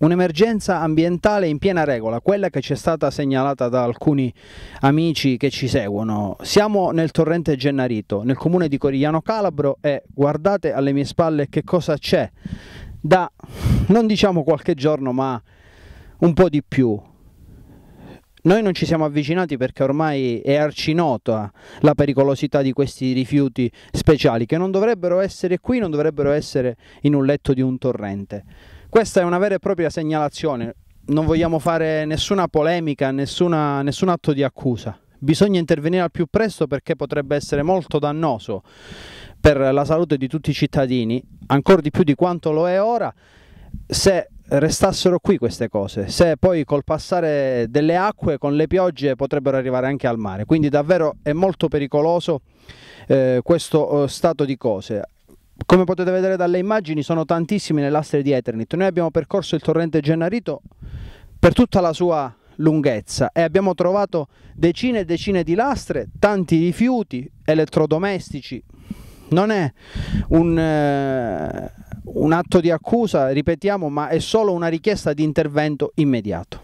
Un'emergenza ambientale in piena regola, quella che ci è stata segnalata da alcuni amici che ci seguono. Siamo nel torrente Gennarito, nel comune di Corigliano Calabro e guardate alle mie spalle che cosa c'è da, non diciamo qualche giorno, ma un po' di più. Noi non ci siamo avvicinati perché ormai è arcinota la pericolosità di questi rifiuti speciali che non dovrebbero essere qui, non dovrebbero essere in un letto di un torrente. Questa è una vera e propria segnalazione, non vogliamo fare nessuna polemica, nessuna, nessun atto di accusa. Bisogna intervenire al più presto perché potrebbe essere molto dannoso per la salute di tutti i cittadini, ancora di più di quanto lo è ora, se restassero qui queste cose, se poi col passare delle acque con le piogge potrebbero arrivare anche al mare, quindi davvero è molto pericoloso eh, questo eh, stato di cose. Come potete vedere dalle immagini sono tantissimi le lastre di Eternit. Noi abbiamo percorso il torrente Gennarito per tutta la sua lunghezza e abbiamo trovato decine e decine di lastre, tanti rifiuti, elettrodomestici. Non è un, eh, un atto di accusa, ripetiamo, ma è solo una richiesta di intervento immediato.